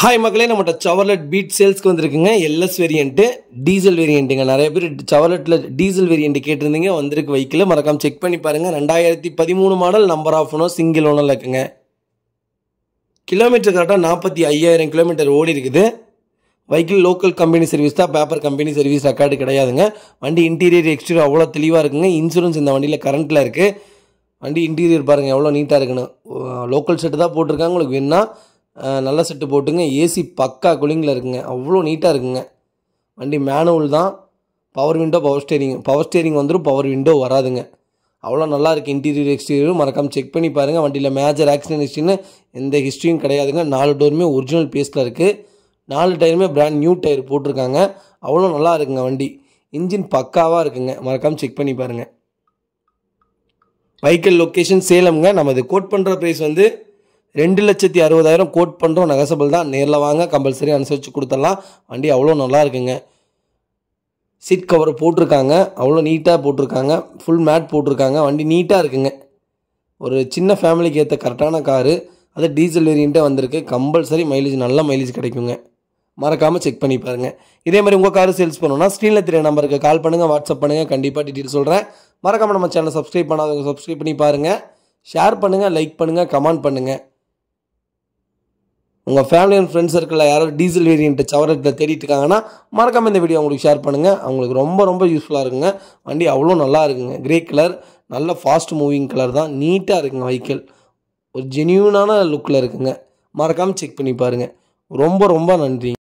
hi மக்களே நம்மகிட்ட Chevrolet beat சேல்ஸ்க்கு வந்திருக்குங்க எல்எஸ் வேரியண்ட்டு டீசல் வேரியண்ட்டுங்க நிறைய பேர் சவர்லெட்டில் டீசல் வேரியண்ட்டு கேட்டிருந்தீங்க வந்திருக்கு வைக்கல மறக்காமல் செக் பண்ணி பாருங்கள் ரெண்டாயிரத்தி பதிமூணு மாடல் நம்பர் ஆஃப் ஓனோ சிங்கிள் ஓனரில் இருக்குங்க கிலோமீட்டர் கரெக்டாக நாற்பத்தி ஐயாயிரம் கிலோமீட்டர் ஓடி இருக்குது வைக்கிள் லோக்கல் கம்பெனி சர்வீஸ் தான் பேப்பர் கம்பெனி சர்வீஸ் ரெக்கார்டு கிடையாதுங்க வண்டி இன்டீரியர் எக்ஸ்டீரியர் அவ்வளோ தெளிவாக இருக்குங்க இன்சூரன்ஸ் இந்த வண்டியில் கரண்ட்டில் இருக்குது வண்டி இன்டீரியர் பாருங்கள் எவ்வளோ நீட்டாக இருக்குன்னு லோக்கல் செட்டு தான் போட்டிருக்காங்க உங்களுக்கு வேணால் நல்ல செட்டு போட்டுங்க ஏசி பக்கா கூலிங்கில் இருக்குங்க அவ்வளோ நீட்டாக இருக்குங்க வண்டி மேனுவல் தான் power window power steering power steering வந்துடும் பவர் விண்டோ வராதுங்க அவ்வளோ நல்லா இருக்குது இன்டீரியர் எக்ஸ்டீரியரும் மறக்காமல் செக் பண்ணி பாருங்கள் வண்டியில் மேஜர் ஆக்சிடென்ட் ஹிஸ்ட்ரின்னு எந்த ஹிஸ்ட்ரியும் கிடையாதுங்க நாலு டோருமே ஒரிஜினல் பேஸில் இருக்குது நாலு டயருமே பிராண்ட் நியூ டயர் போட்டிருக்காங்க அவ்வளோ நல்லா இருக்குங்க வண்டி இன்ஜின் பக்காவாக இருக்குங்க மறக்காமல் செக் பண்ணி பாருங்கள் வெஹிக்கிள் லொக்கேஷன் சேலம்ங்க நம்ம இது கோட் பண்ணுற ப்ரைஸ் வந்து ரெண்டு லட்சத்தி அறுபதாயிரம் கோட் பண்ணுறோம் நெகசபிள் தான் நேரில் வாங்க கம்பல்சரி அனுசரித்து கொடுத்துடலாம் வண்டி அவ்வளோ நல்லா இருக்குங்க சீட் கவர் போட்டிருக்காங்க அவ்வளோ நீட்டாக போட்டிருக்காங்க ஃபுல் மேட் போட்டிருக்காங்க வண்டி நீட்டாக இருக்குங்க ஒரு சின்ன ஃபேமிலிக்கு ஏற்ற கரெக்டான காரு அது டீசல் வேரியண்ட்டே வந்திருக்கு கம்பல்சரி மைலேஜ் நல்ல மைலேஜ் கிடைக்குங்க மறக்காமல் செக் பண்ணி பாருங்கள் இதே மாதிரி உங்கள் கார் சேல்ஸ் பண்ணணும்னா ஸ்க்ரீனில் தெரிய நம்பருக்கு கால் பண்ணுங்கள் வாட்ஸ்அப் பண்ணுங்கள் கண்டிப்பாக டீட்டெயில் சொல்கிறேன் மறக்காமல் நம்ம சேனல் சப்ஸ்கிரைப் பண்ணாதவங்க சப்ஸ்கிரைப் பண்ணி பாருங்கள் ஷேர் பண்ணுங்கள் லைக் பண்ணுங்கள் கமெண்ட் பண்ணுங்கள் உங்கள் ஃபேமிலி அண்ட் ஃப்ரெண்ட்ஸ் சர்க்கிளில் யாராவது டீசல் வேரியண்ட்டு சவரத்தில் தேடிட்டு இருக்காங்கன்னா மறக்காமல் இந்த வீடியோ உங்களுக்கு ஷேர் பண்ணுங்கள் அவங்களுக்கு ரொம்ப ரொம்ப யூஸ்ஃபுல்லாக இருக்குங்க வண்டி அவ்வளோ நல்லா இருக்குங்க கிரே கலர் நல்ல ஃபாஸ்ட் மூவிங் கலர் தான் நீட்டாக இருக்குங்க வெஹிக்கிள் ஒரு ஜென்யூனான லுக்கில் இருக்குங்க மறக்காமல் செக் பண்ணி பாருங்கள் ரொம்ப ரொம்ப நன்றிங்க